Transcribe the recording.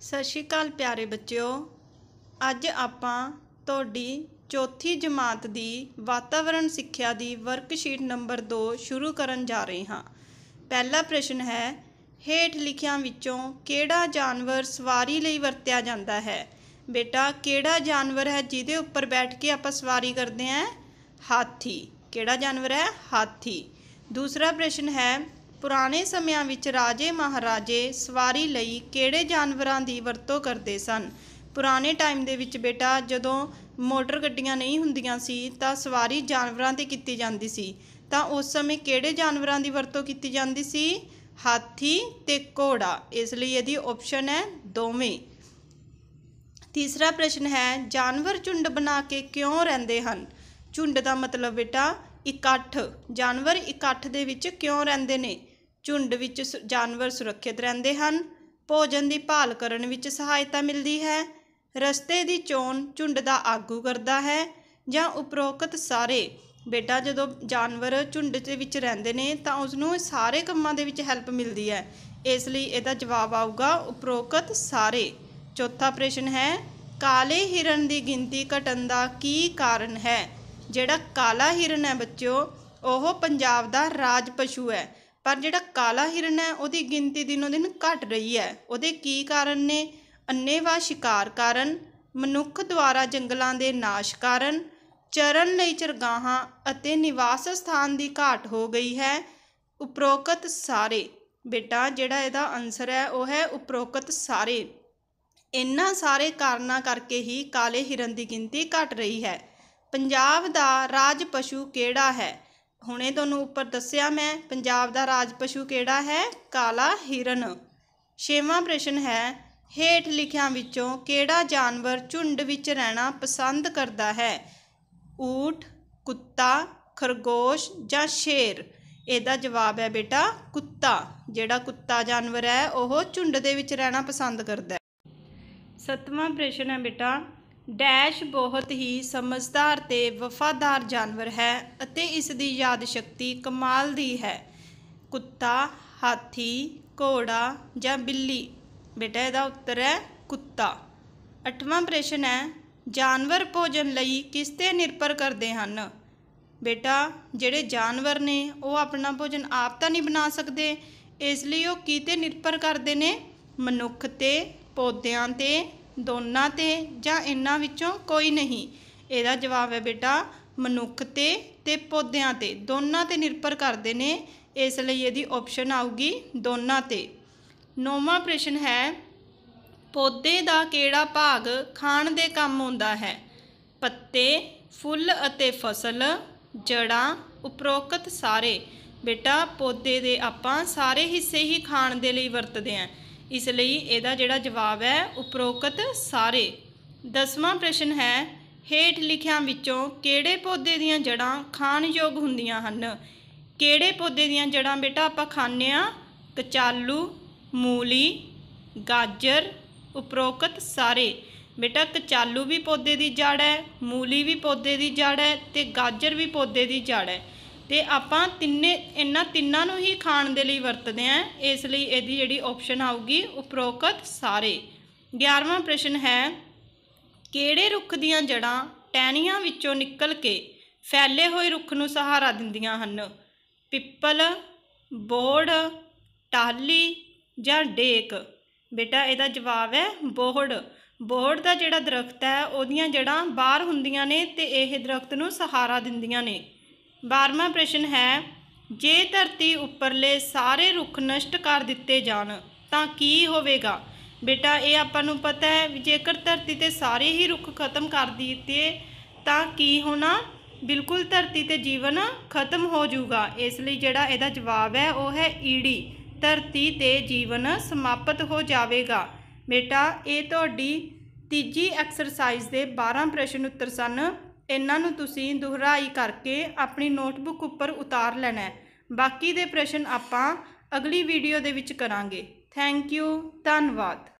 ਸਤਿ ਸ਼੍ਰੀ ਅਕਾਲ ਪਿਆਰੇ ਬੱਚਿਓ ਅੱਜ ਆਪਾਂ ਤੁਹਾਡੀ ਚੌਥੀ ਜਮਾਤ ਦੀ ਵਾਤਾਵਰਣ ਸਿੱਖਿਆ ਦੀ ਵਰਕਸ਼ੀਟ ਨੰਬਰ 2 ਸ਼ੁਰੂ ਕਰਨ ਜਾ ਰਹੇ ਹਾਂ ਪਹਿਲਾ ਪ੍ਰਸ਼ਨ ਹੈ ਹੇਠ ਲਿਖਿਆਂ ਵਿੱਚੋਂ ਕਿਹੜਾ ਜਾਨਵਰ ਸਵਾਰੀ ਲਈ ਵਰਤਿਆ ਜਾਂਦਾ ਹੈ ਬੇਟਾ ਕਿਹੜਾ ਜਾਨਵਰ ਹੈ ਜਿਹਦੇ ਉੱਪਰ ਬੈਠ ਕੇ ਆਪਾਂ ਸਵਾਰੀ ਕਰਦੇ ਹਾਂ ਹਾਥੀ ਕਿਹੜਾ ਜਾਨਵਰ ਹੈ ਹਾਥੀ ਦੂਸਰਾ ਪ੍ਰਸ਼ਨ ਹੈ ਪੁਰਾਣੇ ਸਮਿਆਂ ਵਿੱਚ ਰਾਜੇ ਮਹਾਰਾਜੇ ਸਵਾਰੀ ਲਈ ਕਿਹੜੇ ਜਾਨਵਰਾਂ ਦੀ ਵਰਤੋਂ ਕਰਦੇ ਸਨ ਪੁਰਾਣੇ ਟਾਈਮ ਦੇ ਵਿੱਚ ਬੇਟਾ ਜਦੋਂ ਮੋਟਰ ਗੱਡੀਆਂ ਨਹੀਂ ਹੁੰਦੀਆਂ ਸੀ ਤਾਂ ਸਵਾਰੀ ਜਾਨਵਰਾਂ ਤੇ ਕੀਤੀ ਜਾਂਦੀ ਸੀ ਤਾਂ ਉਸ ਸਮੇਂ ਕਿਹੜੇ ਜਾਨਵਰਾਂ ਦੀ ਵਰਤੋਂ ਕੀਤੀ ਜਾਂਦੀ ਸੀ ਹਾਥੀ ਤੇ ਘੋੜਾ ਇਸ ਲਈ ਇਹਦੀ ਆਪਸ਼ਨ ਹੈ ਦੋਵੇਂ ਤੀਸਰਾ ਪ੍ਰਸ਼ਨ ਹੈ ਜਾਨਵਰ ਝੁੰਡ ਬਣਾ ਕੇ ਕਿਉਂ ਰਹਿੰਦੇ ਹਨ ਝੁੰਡ ਦਾ ਮਤਲਬ ਬੇਟਾ ਇਕੱਠ ਜਾਨਵਰ ਇਕੱਠ ਦੇ ਵਿੱਚ ਕਿਉਂ ਰਹਿੰਦੇ ਨੇ ਝੁੰਡ ਵਿੱਚ ਜਾਨਵਰ ਸੁਰੱਖਿਅਤ ਰਹਿੰਦੇ ਹਨ ਭੋਜਨ ਦੀ ਭਾਲ ਕਰਨ ਵਿੱਚ ਸਹਾਇਤਾ ਮਿਲਦੀ ਹੈ ਰਸਤੇ ਦੀ ਚੋਣ ਝੁੰਡ ਦਾ ਆਗੂ ਕਰਦਾ ਹੈ ਜਾਂ ਉਪਰੋਕਤ ਸਾਰੇ ਬੇਟਾ ਜਦੋਂ ਜਾਨਵਰ ਝੁੰਡ ਦੇ ਵਿੱਚ ਰਹਿੰਦੇ ਨੇ ਤਾਂ ਉਸ ਨੂੰ ਸਾਰੇ ਕੰਮਾਂ ਦੇ ਵਿੱਚ ਹੈਲਪ ਮਿਲਦੀ ਹੈ ਇਸ ਲਈ ਇਹਦਾ ਜਵਾਬ ਆਊਗਾ ਉਪਰੋਕਤ ਸਾਰੇ ਚੌਥਾ ਪ੍ਰਸ਼ਨ ਹੈ ਕਾਲੇ ਹਿਰਨ ਦੀ ਗਿਣਤੀ ਘਟਣ ਦਾ ਕੀ ਕਾਰਨ ਹੈ ਜਿਹੜਾ ਕਾਲਾ ਹਿਰਨ ਹੈ ਬੱਚਿਓ ਉਹ ਪੰਜਾਬ ਦਾ ਰਾਜ ਪਸ਼ੂ ਹੈ ਪਰ ਜਿਹੜਾ ਕਾਲਾ ਹਿਰਨ ਹੈ ਉਹਦੀ ਗਿਣਤੀ ਦਿਨੋ ਦਿਨ ਘਟ ਰਹੀ ਹੈ ਉਹਦੇ ਕੀ ਕਾਰਨ ਨੇ ਅੰਨੇਵਾ ਸ਼ਿਕਾਰ ਕਾਰਨ ਮਨੁੱਖ ਦੁਆਰਾ ਜੰਗਲਾਂ ਦੇ ਨਾਸ਼ ਕਾਰਨ ਚਰਨ ਲਈ ਚਰਗਾਹਾਂ ਅਤੇ ਨਿਵਾਸ ਸਥਾਨ ਦੀ ਘਾਟ ਹੋ ਗਈ ਹੈ ਉਪਰੋਕਤ ਸਾਰੇ ਬੇਟਾ ਜਿਹੜਾ ਇਹਦਾ ਆਨਸਰ ਹੈ ਉਹ ਹੈ ਉਪਰੋਕਤ ਸਾਰੇ ਇੰਨਾ ਸਾਰੇ ਕਾਰਨਾਂ ਕਰਕੇ ਹੀ ਕਾਲੇ ਹਿਰਨ ਦੀ ਗਿਣਤੀ ਘਟ ਰਹੀ ਹੈ ਪੰਜਾਬ ਦਾ ਰਾਜ ਪਸ਼ੂ ਕਿਹੜਾ ਹੈ ਹੁਣੇ ਤੁਹਾਨੂੰ ਉੱਪਰ ਦੱਸਿਆ ਮੈਂ ਪੰਜਾਬ ਦਾ ਰਾਜ ਪਸ਼ੂ ਕਿਹੜਾ ਹੈ ਕਾਲਾ ਹਿਰਨ ਛੇਵਾਂ ਪ੍ਰਸ਼ਨ ਹੈ ਹੇਠ ਲਿਖਿਆਂ ਵਿੱਚੋਂ ਕਿਹੜਾ ਜਾਨਵਰ ਝੁੰਡ ਵਿੱਚ ਰਹਿਣਾ ਪਸੰਦ ਕਰਦਾ ਹੈ ਊਠ ਕੁੱਤਾ ਖਰਗੋਸ਼ ਜਾਂ ਸ਼ੇਰ ਇਹਦਾ ਜਵਾਬ ਹੈ ਬੇਟਾ ਕੁੱਤਾ ਜਿਹੜਾ ਕੁੱਤਾ ਜਾਨਵਰ ਹੈ ਉਹ ਝੁੰਡ ਦੇ ਵਿੱਚ ਰਹਿਣਾ ਪਸੰਦ ਕਰਦਾ ਹੈ ਸੱਤਵਾਂ ਪ੍ਰਸ਼ਨ ਹੈ ਬੇਟਾ ਡੈਸ਼ ਬਹੁਤ ਹੀ ਸਮਝਦਾਰ ਤੇ ਵਫਾਦਾਰ ਜਾਨਵਰ ਹੈ ਅਤੇ ਇਸ ਦੀ ਯਾਦ ਸ਼ਕਤੀ ਕਮਾਲ ਦੀ ਹੈ ਕੁੱਤਾ ਹਾਥੀ ਘੋੜਾ ਜਾਂ ਬਿੱਲੀ ਬੇਟਾ ਇਹਦਾ ਉੱਤਰ ਹੈ ਕੁੱਤਾ 8ਵਾਂ ਪ੍ਰਸ਼ਨ ਹੈ ਜਾਨਵਰ ਭੋਜਨ ਲਈ ਕਿਸ ਤੇ ਨਿਰਭਰ ਕਰਦੇ ਹਨ ਬੇਟਾ ਜਿਹੜੇ ਜਾਨਵਰ ਨੇ ਉਹ ਆਪਣਾ ਭੋਜਨ ਆਪ ਤਾਂ ਨਹੀਂ ਬਣਾ ਸਕਦੇ ਇਸ ਲਈ ਉਹ ਕੀ ਤੇ ਨਿਰਭਰ ਕਰਦੇ ਨੇ ਮਨੁੱਖ ਤੇ ਪੌਦਿਆਂ ਤੇ ਦੋਨਾਂ ਤੇ ਜਾਂ ਇਹਨਾਂ ਵਿੱਚੋਂ ਕੋਈ ਨਹੀਂ ਇਹਦਾ ਜਵਾਬ ਹੈ ਬੇਟਾ ਮਨੁੱਖ ਤੇ ਤੇ ਪੌਦਿਆਂ ਤੇ ਦੋਨਾਂ ਤੇ ਨਿਰਭਰ ਕਰਦੇ ਨੇ ਇਸ ਲਈ ਇਹਦੀ ਆਪਸ਼ਨ ਆਊਗੀ ਦੋਨਾਂ ਤੇ ਨੌਵਾਂ ਪ੍ਰਸ਼ਨ ਹੈ ਪੌਦੇ ਦਾ ਕਿਹੜਾ ਭਾਗ ਖਾਣ ਦੇ ਕੰਮ ਆਉਂਦਾ ਹੈ ਪੱਤੇ ਫੁੱਲ ਅਤੇ ਫਸਲ ਜੜਾਂ ਉਪਰੋਕਤ ਸਾਰੇ ਬੇਟਾ ਪੌਦੇ ਦੇ ਆਪਾਂ ਸਾਰੇ ਹਿੱਸੇ ਹੀ ਖਾਣ ਦੇ ਲਈ ਵਰਤਦੇ ਆਂ ਇਸ ਲਈ ਇਹਦਾ ਜਿਹੜਾ ਜਵਾਬ ਹੈ ਉਪਰੋਕਤ ਸਾਰੇ ਦਸਵਾਂ ਪ੍ਰਸ਼ਨ ਹੈ ਹੇਠ ਲਿਖਿਆਂ ਵਿੱਚੋਂ ਕਿਹੜੇ ਪੌਦੇ ਦੀਆਂ ਜੜਾਂ ਖਾਣਯੋਗ ਹੁੰਦੀਆਂ ਹਨ ਕਿਹੜੇ ਪੌਦੇ ਦੀਆਂ ਜੜਾਂ ਬੇਟਾ ਆਪਾਂ ਖਾਂਦੇ ਆ ਕਚਾਲੂ ਮੂਲੀ ਗਾਜਰ ਉਪਰੋਕਤ ਸਾਰੇ ਬੇਟਾ ਕਚਾਲੂ ਵੀ ਪੌਦੇ ਦੀ ਜੜ ਹੈ ਮੂਲੀ ਵੀ ਪੌਦੇ ਦੀ ਜੜ ਹੈ ਤੇ ਗਾਜਰ ਵੀ ਪੌਦੇ ਦੀ ਜੜ ਹੈ ਤੇ ਆਪਾਂ ਤਿੰਨੇ ਇਹਨਾਂ ਤਿੰਨਾਂ ਨੂੰ ਹੀ ਖਾਣ ਦੇ ਲਈ ਵਰਤਦੇ ਆਂ ਇਸ ਲਈ ਇਹਦੀ ਜਿਹੜੀ ਆਪਸ਼ਨ ਆਊਗੀ ਉਪਰੋਕਤ ਸਾਰੇ 11ਵਾਂ ਪ੍ਰਸ਼ਨ ਹੈ ਕਿਹੜੇ ਰੁੱਖ ਦੀਆਂ ਜੜਾਂ ਟਹਿਣੀਆਂ ਵਿੱਚੋਂ ਨਿਕਲ ਕੇ ਫੈਲੇ ਹੋਏ ਰੁੱਖ ਨੂੰ ਸਹਾਰਾ ਦਿੰਦੀਆਂ ਹਨ ਪਿੱਪਲ ਬੋੜ ਟਾਲੀ ਜਾਂ ਡੇਕ ਬੇਟਾ ਇਹਦਾ ਜਵਾਬ ਹੈ ਬੋੜ ਬੋੜ ਦਾ ਜਿਹੜਾ ਦਰਖਤ ਹੈ ਉਹਦੀਆਂ ਜੜਾਂ ਬਾਹਰ ਹੁੰਦੀਆਂ ਨੇ ਤੇ ਇਹ ਦਰਖਤ ਨੂੰ ਸਹਾਰਾ ਦਿੰਦੀਆਂ ਨੇ 12ਵਾਂ ਪ੍ਰਸ਼ਨ ਹੈ ਜੇ ਧਰਤੀ ਉੱਪਰਲੇ ਸਾਰੇ ਰੁੱਖ ਨਸ਼ਟ ਕਰ ਦਿੱਤੇ ਜਾਣ ਤਾਂ ਕੀ ਹੋਵੇਗਾ ਬੇਟਾ ਇਹ ਆਪਾਂ ਨੂੰ ਪਤਾ ਹੈ ਵੀ ਜੇਕਰ ਧਰਤੀ ਤੇ ਸਾਰੇ ਹੀ ਰੁੱਖ ਖਤਮ ਕਰ ਦਿੱਤੇ ਤਾਂ ਕੀ ਹੋਣਾ ਬਿਲਕੁਲ ਧਰਤੀ ਤੇ ਜੀਵਨ ਖਤਮ ਹੋ ਜਾਊਗਾ ਇਸ ਲਈ ਜਿਹੜਾ ਇਹਦਾ ਜਵਾਬ ਹੈ ਉਹ ਹੈ ਈੜੀ ਧਰਤੀ ਤੇ ਜੀਵਨ ਸਮਾਪਤ ਹੋ ਜਾਵੇਗਾ ਬੇਟਾ ਇਹ ਤੁਹਾਡੀ ਤੀਜੀ ਐਕਸਰਸਾਈਜ਼ ਦੇ 12 ਪ੍ਰਸ਼ਨ ਉੱਤਰ ਸਨ ਇਹਨਾਂ ਨੂੰ ਤੁਸੀਂ ਦੁਹਰਾਈ ਕਰਕੇ ਆਪਣੀ ਨੋਟਬੁੱਕ ਉੱਪਰ ਉਤਾਰ ਲੈਣਾ ਬਾਕੀ ਦੇ ਪ੍ਰਸ਼ਨ ਆਪਾਂ ਅਗਲੀ ਵੀਡੀਓ ਦੇ ਵਿੱਚ ਕਰਾਂਗੇ ਥੈਂਕ ਯੂ ਧੰਨਵਾਦ